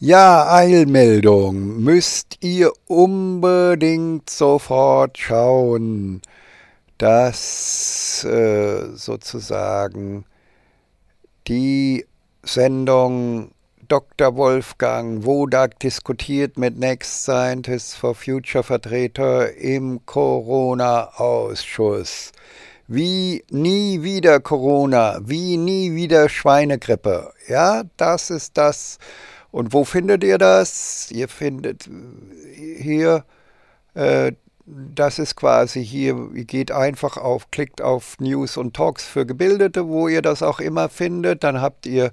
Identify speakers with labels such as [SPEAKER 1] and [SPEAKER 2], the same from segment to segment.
[SPEAKER 1] Ja, Eilmeldung. Müsst ihr unbedingt sofort schauen, dass äh, sozusagen die Sendung Dr. Wolfgang Wodak diskutiert mit Next Scientists for Future Vertreter im Corona-Ausschuss. Wie nie wieder Corona, wie nie wieder Schweinegrippe. Ja, das ist das, und wo findet ihr das? Ihr findet äh, hier, äh, das ist quasi hier, ihr geht einfach auf, klickt auf News und Talks für Gebildete, wo ihr das auch immer findet. Dann habt ihr,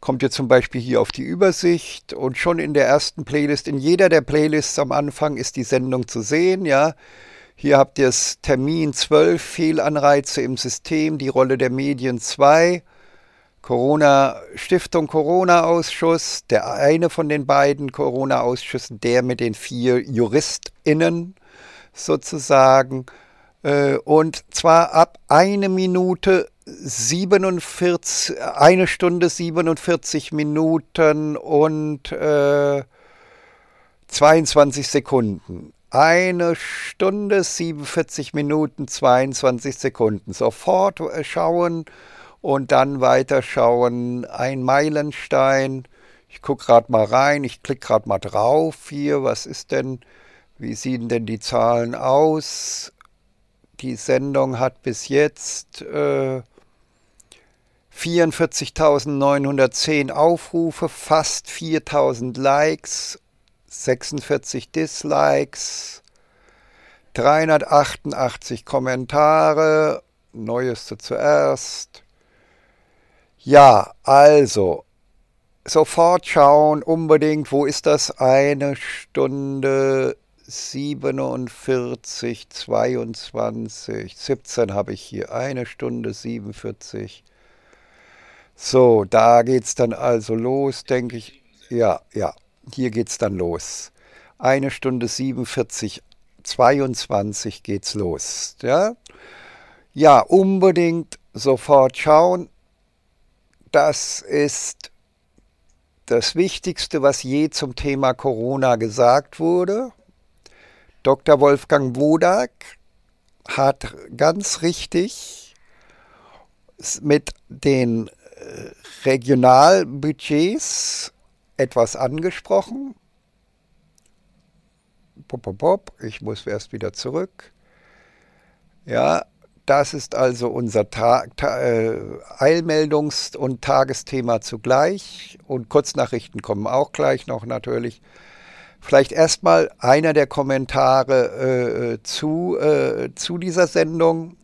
[SPEAKER 1] kommt ihr zum Beispiel hier auf die Übersicht und schon in der ersten Playlist, in jeder der Playlists am Anfang ist die Sendung zu sehen, ja. Hier habt ihr es Termin 12, Fehlanreize im System, die Rolle der Medien 2. Corona Stiftung Corona Ausschuss, der eine von den beiden Corona Ausschüssen, der mit den vier Juristinnen sozusagen äh, und zwar ab eine Minute 47, eine Stunde 47 Minuten und äh, 22 Sekunden. Eine Stunde 47 Minuten 22 Sekunden. Sofort schauen, und dann weiterschauen. Ein Meilenstein. Ich gucke gerade mal rein, ich klicke gerade mal drauf hier. Was ist denn, wie sehen denn die Zahlen aus? Die Sendung hat bis jetzt äh, 44.910 Aufrufe, fast 4.000 Likes, 46 Dislikes, 388 Kommentare, Neueste zuerst. Ja, also sofort schauen, unbedingt, wo ist das? Eine Stunde 47, 22, 17 habe ich hier, eine Stunde 47. So, da geht es dann also los, denke ich. Ja, ja, hier geht es dann los. Eine Stunde 47, 22 geht es los. Ja, ja unbedingt sofort schauen das ist das Wichtigste, was je zum Thema Corona gesagt wurde. Dr. Wolfgang Wodak hat ganz richtig mit den äh, Regionalbudgets etwas angesprochen. Pop, pop, pop. Ich muss erst wieder zurück. Ja, das ist also unser Ta Ta äh, Eilmeldungs- und Tagesthema zugleich. Und Kurznachrichten kommen auch gleich noch natürlich. Vielleicht erstmal einer der Kommentare äh, äh, zu, äh, zu dieser Sendung.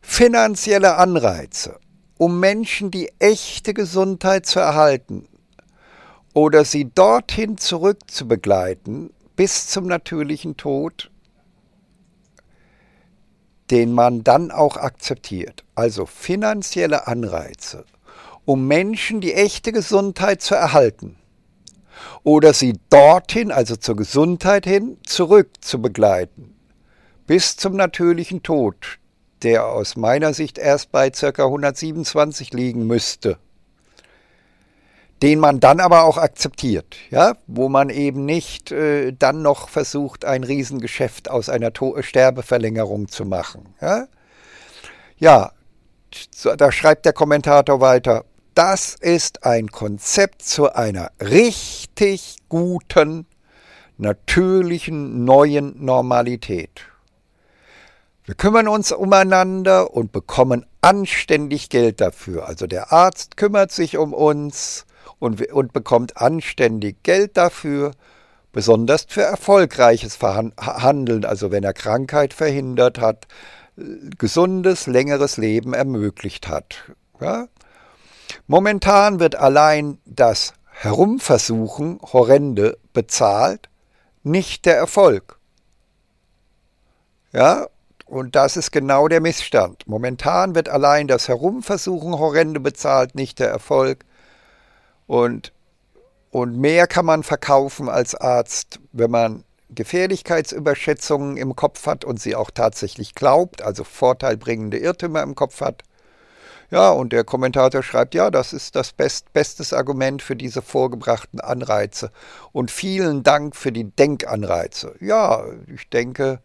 [SPEAKER 1] Finanzielle Anreize, um Menschen die echte Gesundheit zu erhalten oder sie dorthin zurückzubegleiten bis zum natürlichen Tod, den man dann auch akzeptiert. Also finanzielle Anreize, um Menschen die echte Gesundheit zu erhalten oder sie dorthin, also zur Gesundheit hin, zurück zu begleiten, bis zum natürlichen Tod, der aus meiner Sicht erst bei ca. 127 liegen müsste den man dann aber auch akzeptiert, ja, wo man eben nicht äh, dann noch versucht, ein Riesengeschäft aus einer to äh, Sterbeverlängerung zu machen. Ja? ja, da schreibt der Kommentator weiter, das ist ein Konzept zu einer richtig guten, natürlichen neuen Normalität. Wir kümmern uns umeinander und bekommen anständig Geld dafür. Also der Arzt kümmert sich um uns, und, und bekommt anständig Geld dafür, besonders für erfolgreiches Handeln, also wenn er Krankheit verhindert hat, gesundes, längeres Leben ermöglicht hat. Ja? Momentan wird allein das Herumversuchen horrende bezahlt, nicht der Erfolg. Ja, und das ist genau der Missstand. Momentan wird allein das Herumversuchen horrende bezahlt, nicht der Erfolg. Und, und mehr kann man verkaufen als Arzt, wenn man Gefährlichkeitsüberschätzungen im Kopf hat und sie auch tatsächlich glaubt, also vorteilbringende Irrtümer im Kopf hat. Ja, und der Kommentator schreibt, ja, das ist das best, bestes Argument für diese vorgebrachten Anreize. Und vielen Dank für die Denkanreize. Ja, ich denke,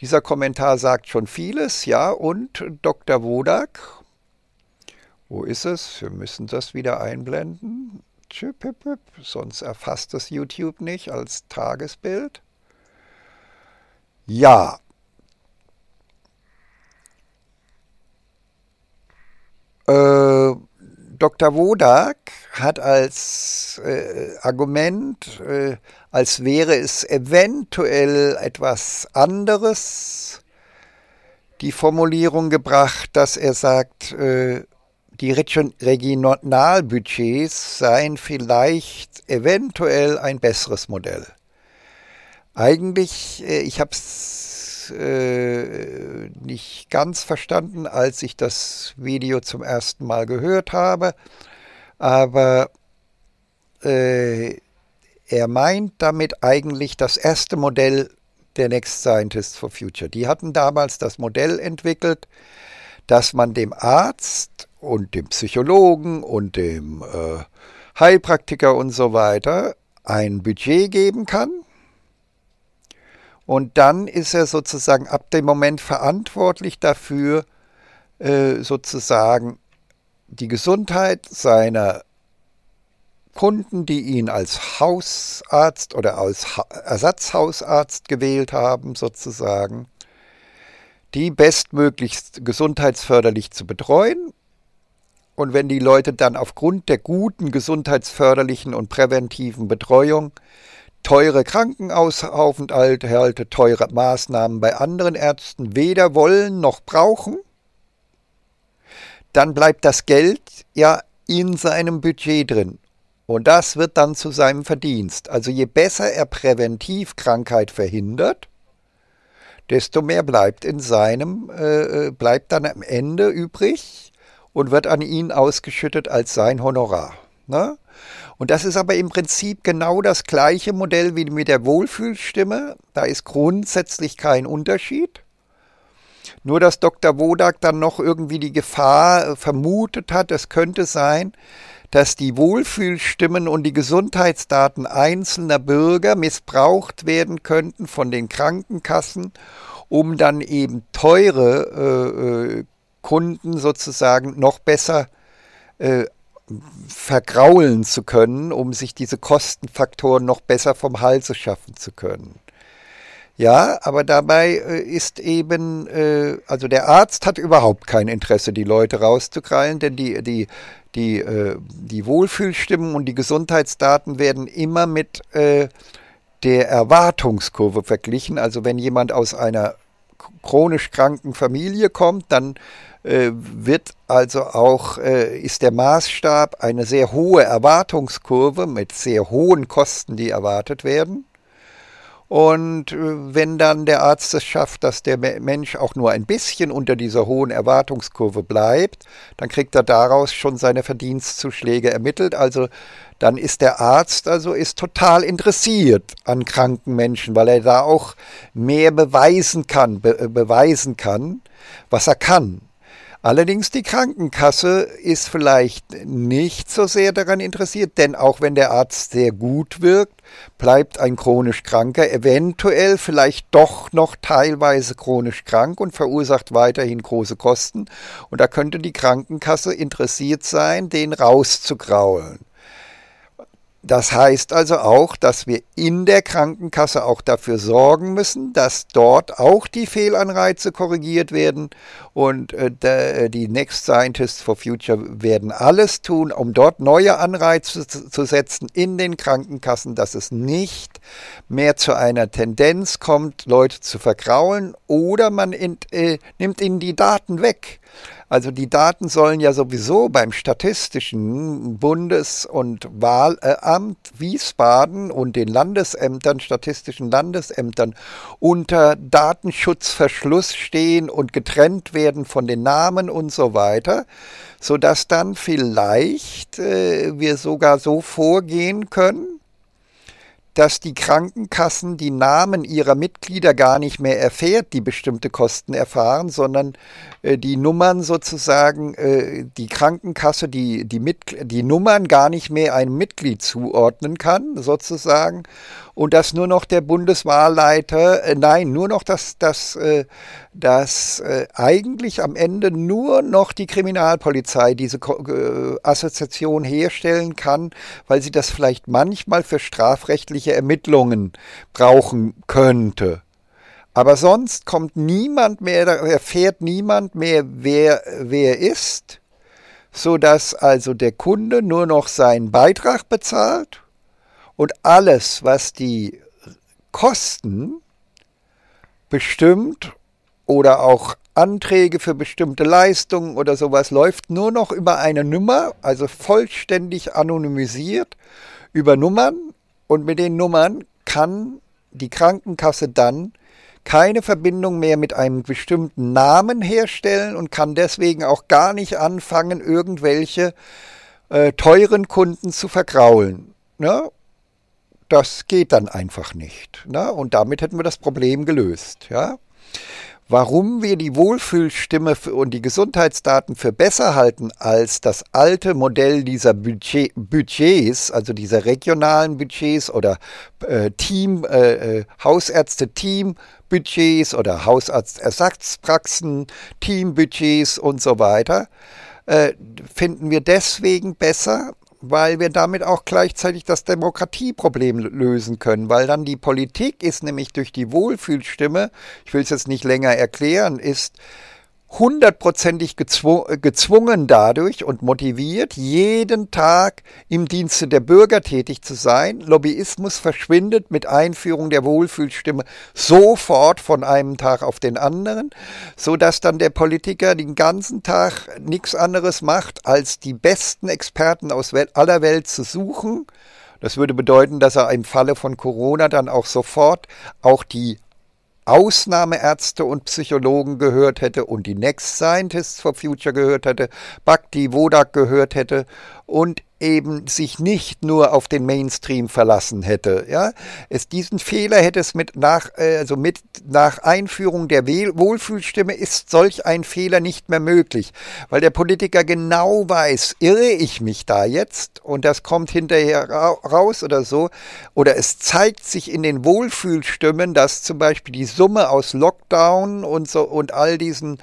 [SPEAKER 1] dieser Kommentar sagt schon vieles, ja, und Dr. Wodak wo ist es? Wir müssen das wieder einblenden. Tschüpp, hüpp, hüpp. Sonst erfasst das YouTube nicht als Tagesbild. Ja. Äh, Dr. Wodak hat als äh, Argument, äh, als wäre es eventuell etwas anderes, die Formulierung gebracht, dass er sagt, äh, die Regionalbudgets seien vielleicht eventuell ein besseres Modell. Eigentlich, äh, ich habe es äh, nicht ganz verstanden, als ich das Video zum ersten Mal gehört habe, aber äh, er meint damit eigentlich das erste Modell der Next Scientists for Future. Die hatten damals das Modell entwickelt, dass man dem Arzt und dem Psychologen und dem äh, Heilpraktiker und so weiter ein Budget geben kann. Und dann ist er sozusagen ab dem Moment verantwortlich dafür, äh, sozusagen die Gesundheit seiner Kunden, die ihn als Hausarzt oder als ha Ersatzhausarzt gewählt haben, sozusagen, die bestmöglichst gesundheitsförderlich zu betreuen und wenn die Leute dann aufgrund der guten gesundheitsförderlichen und präventiven Betreuung teure Krankenhausaufenthalte, teure Maßnahmen bei anderen Ärzten weder wollen noch brauchen, dann bleibt das Geld ja in seinem Budget drin. Und das wird dann zu seinem Verdienst. Also je besser er präventiv Krankheit verhindert, desto mehr bleibt in seinem, äh, äh bleibt dann am Ende übrig und wird an ihn ausgeschüttet als sein Honorar. Ne? Und das ist aber im Prinzip genau das gleiche Modell wie mit der Wohlfühlstimme. Da ist grundsätzlich kein Unterschied. Nur dass Dr. Wodak dann noch irgendwie die Gefahr äh, vermutet hat, es könnte sein, dass die Wohlfühlstimmen und die Gesundheitsdaten einzelner Bürger missbraucht werden könnten von den Krankenkassen, um dann eben teure äh, äh Kunden sozusagen noch besser äh, vergraulen zu können, um sich diese Kostenfaktoren noch besser vom Halse schaffen zu können. Ja, aber dabei äh, ist eben, äh, also der Arzt hat überhaupt kein Interesse, die Leute rauszukrallen, denn die, die, die, äh, die Wohlfühlstimmen und die Gesundheitsdaten werden immer mit der Erwartungskurve verglichen. Also wenn jemand aus einer chronisch kranken Familie kommt, dann äh, wird also auch, äh, ist der Maßstab eine sehr hohe Erwartungskurve mit sehr hohen Kosten, die erwartet werden. Und äh, wenn dann der Arzt es schafft, dass der Mensch auch nur ein bisschen unter dieser hohen Erwartungskurve bleibt, dann kriegt er daraus schon seine Verdienstzuschläge ermittelt. Also dann ist der Arzt also ist total interessiert an kranken Menschen, weil er da auch mehr beweisen kann, be äh, beweisen kann, was er kann. Allerdings die Krankenkasse ist vielleicht nicht so sehr daran interessiert, denn auch wenn der Arzt sehr gut wirkt, bleibt ein chronisch Kranker eventuell vielleicht doch noch teilweise chronisch krank und verursacht weiterhin große Kosten. Und da könnte die Krankenkasse interessiert sein, den rauszukraulen. Das heißt also auch, dass wir in der Krankenkasse auch dafür sorgen müssen, dass dort auch die Fehlanreize korrigiert werden. Und äh, äh die Next Scientists for Future werden alles tun, um dort neue Anreize zu setzen in den Krankenkassen, dass es nicht mehr zu einer Tendenz kommt, Leute zu vergraulen oder man in, äh, nimmt ihnen die Daten weg. Also die Daten sollen ja sowieso beim Statistischen Bundes- und Wahlamt Wiesbaden und den Landesämtern, statistischen Landesämtern unter Datenschutzverschluss stehen und getrennt werden von den Namen und so weiter, sodass dann vielleicht äh, wir sogar so vorgehen können, dass die Krankenkassen die Namen ihrer Mitglieder gar nicht mehr erfährt, die bestimmte Kosten erfahren, sondern äh, die Nummern sozusagen, äh, die Krankenkasse die, die, die Nummern gar nicht mehr einem Mitglied zuordnen kann, sozusagen. Und dass nur noch der Bundeswahlleiter, äh, nein, nur noch, dass, dass, äh, dass äh, eigentlich am Ende nur noch die Kriminalpolizei diese äh, Assoziation herstellen kann, weil sie das vielleicht manchmal für strafrechtliche polizeiliche Ermittlungen brauchen könnte. Aber sonst kommt niemand mehr, erfährt niemand mehr, wer, wer ist, sodass also der Kunde nur noch seinen Beitrag bezahlt und alles, was die Kosten bestimmt oder auch Anträge für bestimmte Leistungen oder sowas läuft nur noch über eine Nummer, also vollständig anonymisiert über Nummern und mit den Nummern kann die Krankenkasse dann keine Verbindung mehr mit einem bestimmten Namen herstellen und kann deswegen auch gar nicht anfangen, irgendwelche äh, teuren Kunden zu vergraulen. Ne? Das geht dann einfach nicht. Ne? Und damit hätten wir das Problem gelöst. Ja? warum wir die Wohlfühlstimme und die Gesundheitsdaten für besser halten als das alte Modell dieser Budget, Budgets, also dieser regionalen Budgets oder äh, Team, äh, äh Hausärzte-Team. Budgets oder Hausarztersatzpraxen, team budgets und so weiter, äh, finden wir deswegen besser, weil wir damit auch gleichzeitig das Demokratieproblem lösen können, weil dann die Politik ist nämlich durch die Wohlfühlstimme, ich will es jetzt nicht länger erklären, ist hundertprozentig gezwungen, gezwungen dadurch und motiviert, jeden Tag im Dienste der Bürger tätig zu sein. Lobbyismus verschwindet mit Einführung der Wohlfühlstimme sofort von einem Tag auf den anderen, so dass dann der Politiker den ganzen Tag nichts anderes macht, als die besten Experten aus aller Welt zu suchen. Das würde bedeuten, dass er im Falle von Corona dann auch sofort auch die Ausnahmeärzte und Psychologen gehört hätte und die Next Scientists for Future gehört hätte, Bhakti Wodak gehört hätte und eben sich nicht nur auf den Mainstream verlassen hätte. Ja? Es, diesen Fehler hätte es mit nach, äh, also mit nach Einführung der Wohlfühlstimme ist solch ein Fehler nicht mehr möglich, weil der Politiker genau weiß, irre ich mich da jetzt und das kommt hinterher raus oder so, oder es zeigt sich in den Wohlfühlstimmen, dass zum Beispiel die Summe aus Lockdown und so und all diesen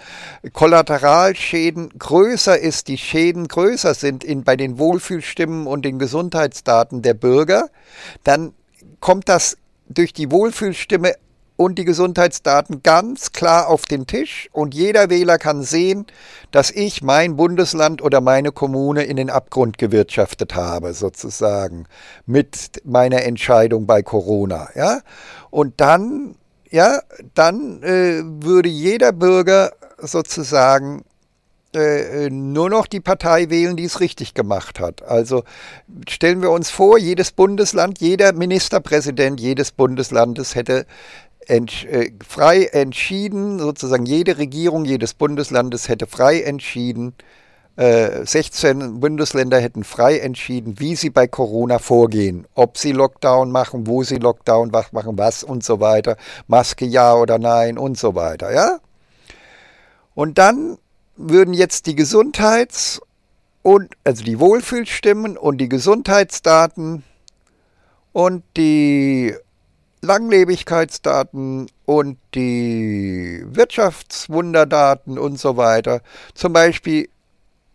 [SPEAKER 1] Kollateralschäden größer ist, die Schäden größer sind in, bei den den Wohlfühlstimmen und den Gesundheitsdaten der Bürger, dann kommt das durch die Wohlfühlstimme und die Gesundheitsdaten ganz klar auf den Tisch und jeder Wähler kann sehen, dass ich mein Bundesland oder meine Kommune in den Abgrund gewirtschaftet habe, sozusagen, mit meiner Entscheidung bei Corona. Ja? Und dann, ja, dann äh, würde jeder Bürger sozusagen äh, äh, nur noch die Partei wählen, die es richtig gemacht hat. Also stellen wir uns vor, jedes Bundesland, jeder Ministerpräsident jedes Bundeslandes hätte Entsch äh, frei entschieden, sozusagen jede Regierung jedes Bundeslandes hätte frei entschieden, äh, 16 Bundesländer hätten frei entschieden, wie sie bei Corona vorgehen, ob sie Lockdown machen, wo sie Lockdown machen, was und so weiter, Maske ja oder nein und so weiter, ja? Und dann würden jetzt die Gesundheits- und also die Wohlfühlstimmen und die Gesundheitsdaten und die Langlebigkeitsdaten und die Wirtschaftswunderdaten und so weiter zum Beispiel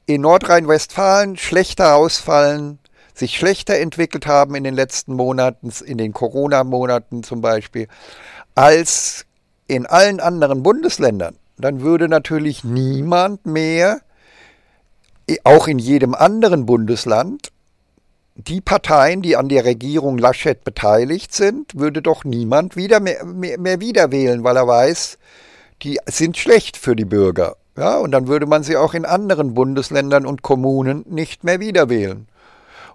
[SPEAKER 1] in Nordrhein-Westfalen schlechter ausfallen, sich schlechter entwickelt haben in den letzten Monaten, in den Corona-Monaten zum Beispiel, als in allen anderen Bundesländern dann würde natürlich niemand mehr, auch in jedem anderen Bundesland, die Parteien, die an der Regierung Laschet beteiligt sind, würde doch niemand wieder mehr, mehr, mehr wieder wählen, weil er weiß, die sind schlecht für die Bürger. Ja, und dann würde man sie auch in anderen Bundesländern und Kommunen nicht mehr wieder wählen.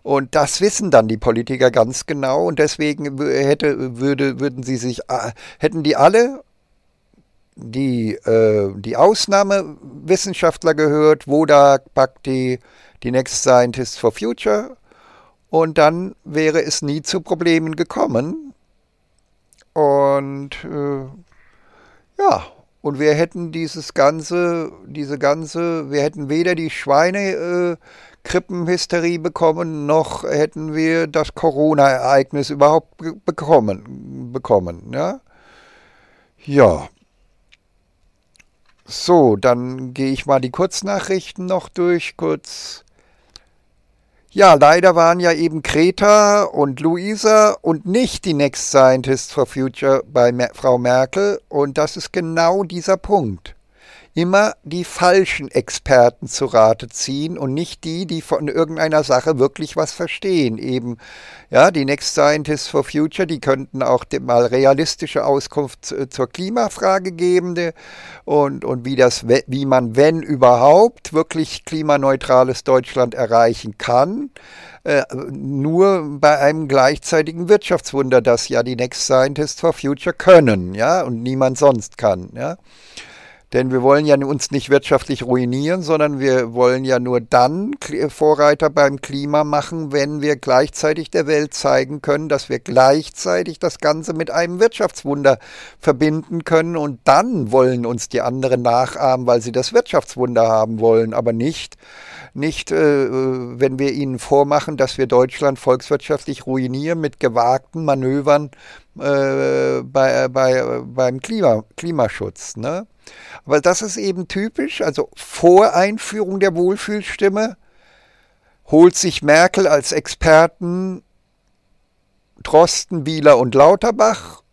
[SPEAKER 1] Und das wissen dann die Politiker ganz genau und deswegen hätte, würde, würden sie sich, äh, hätten die alle die, äh, die Ausnahmewissenschaftler gehört. Wodak packt die, Next Scientists for Future. Und dann wäre es nie zu Problemen gekommen. Und äh, ja, und wir hätten dieses ganze, diese ganze, wir hätten weder die Schweine. Äh, Krippenhysterie bekommen, noch hätten wir das Corona-Ereignis überhaupt bekommen. bekommen ja? ja, so, dann gehe ich mal die Kurznachrichten noch durch, kurz. Ja, leider waren ja eben Greta und Luisa und nicht die Next Scientist for Future bei Frau Merkel und das ist genau dieser Punkt immer die falschen Experten zu Rate ziehen und nicht die, die von irgendeiner Sache wirklich was verstehen. Eben, ja, die Next Scientists for Future, die könnten auch mal realistische Auskunft äh, zur Klimafrage geben und, und wie, das, wie man, wenn überhaupt, wirklich klimaneutrales Deutschland erreichen kann. Äh, nur bei einem gleichzeitigen Wirtschaftswunder, das ja die Next Scientists for Future können, ja, und niemand sonst kann, ja. Denn wir wollen ja uns nicht wirtschaftlich ruinieren, sondern wir wollen ja nur dann Vorreiter beim Klima machen, wenn wir gleichzeitig der Welt zeigen können, dass wir gleichzeitig das Ganze mit einem Wirtschaftswunder verbinden können. Und dann wollen uns die anderen nachahmen, weil sie das Wirtschaftswunder haben wollen, aber nicht, nicht äh, äh wenn wir ihnen vormachen, dass wir Deutschland volkswirtschaftlich ruinieren mit gewagten Manövern äh, bei, bei, beim Klima, Klimaschutz. Ne? Aber das ist eben typisch, also vor Einführung der Wohlfühlstimme holt sich Merkel als Experten Drosten, Wieler und Lauterbach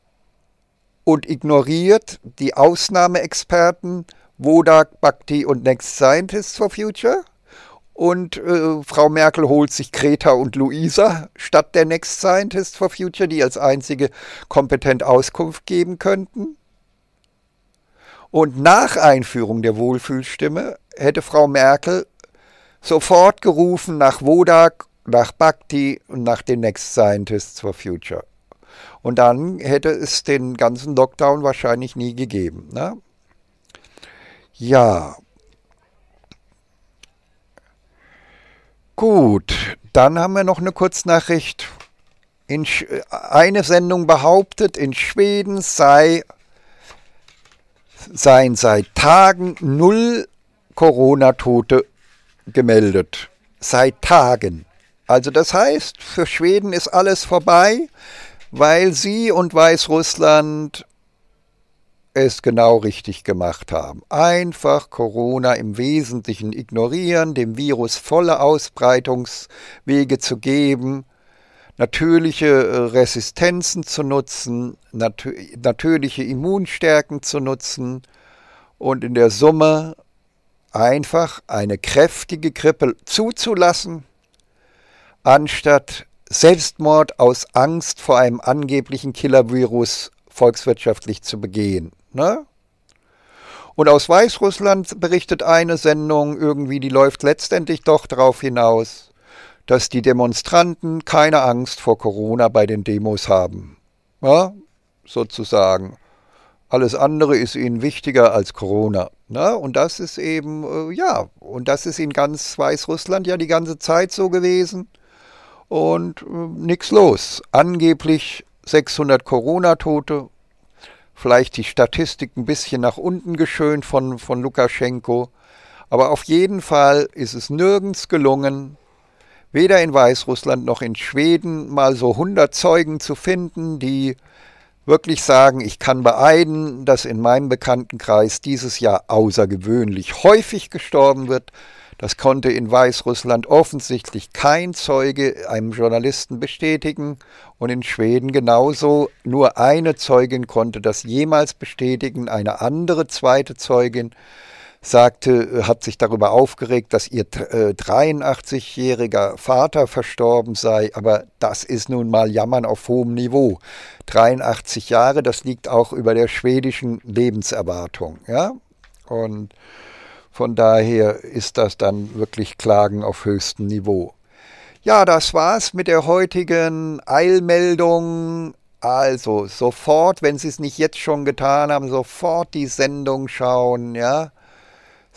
[SPEAKER 1] und ignoriert die Ausnahmeexperten Wodak, Bhakti und Next Scientists for Future. Und äh, Frau Merkel holt sich Greta und Luisa statt der Next Scientists for Future, die als einzige kompetent Auskunft geben könnten. Und nach Einführung der Wohlfühlstimme hätte Frau Merkel sofort gerufen nach Wodak, nach Bhakti und nach den Next Scientists for Future. Und dann hätte es den ganzen Lockdown wahrscheinlich nie gegeben. Ne? Ja. Gut, dann haben wir noch eine Kurznachricht. In äh, eine Sendung behauptet, in Schweden sei seien seit Tagen null Corona-Tote gemeldet. Seit Tagen. Also das heißt, für Schweden ist alles vorbei, weil sie und Weißrussland es genau richtig gemacht haben. Einfach Corona im Wesentlichen ignorieren, dem Virus volle Ausbreitungswege zu geben natürliche äh, Resistenzen zu nutzen, natür natürliche Immunstärken zu nutzen und in der Summe einfach eine kräftige Grippe zuzulassen, anstatt Selbstmord aus Angst vor einem angeblichen Killer-Virus volkswirtschaftlich zu begehen. Ne? Und aus Weißrussland berichtet eine Sendung irgendwie, die läuft letztendlich doch darauf hinaus, dass die Demonstranten keine Angst vor Corona bei den Demos haben. Ja, sozusagen. Alles andere ist ihnen wichtiger als Corona. Ne? Und das ist eben, äh, ja, und das ist in ganz Weißrussland ja die ganze Zeit so gewesen. Und äh, nichts los. Angeblich 600 Corona-Tote, vielleicht die Statistik ein bisschen nach unten geschönt von, von Lukaschenko. Aber auf jeden Fall ist es nirgends gelungen, weder in Weißrussland noch in Schweden mal so 100 Zeugen zu finden, die wirklich sagen, ich kann beeiden, dass in meinem Bekanntenkreis dieses Jahr außergewöhnlich häufig gestorben wird. Das konnte in Weißrussland offensichtlich kein Zeuge einem Journalisten bestätigen und in Schweden genauso. Nur eine Zeugin konnte das jemals bestätigen, eine andere zweite Zeugin sagte, äh, hat sich darüber aufgeregt, dass ihr 83-jähriger äh, Vater verstorben sei, aber das ist nun mal Jammern auf hohem Niveau. 83 Jahre, das liegt auch über der schwedischen Lebenserwartung, ja? Und von daher ist das dann wirklich Klagen auf höchstem Niveau. Ja, das war's mit der heutigen Eilmeldung. Also sofort, wenn Sie es nicht jetzt schon getan haben, sofort die Sendung schauen, ja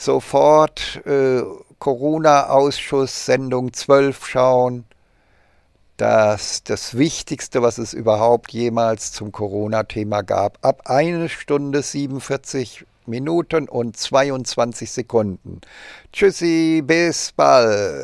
[SPEAKER 1] sofort äh, Corona-Ausschuss, Sendung 12 schauen. Das, das Wichtigste, was es überhaupt jemals zum Corona-Thema gab. Ab 1 Stunde 47 Minuten und 22 Sekunden. Tschüssi, bis bald.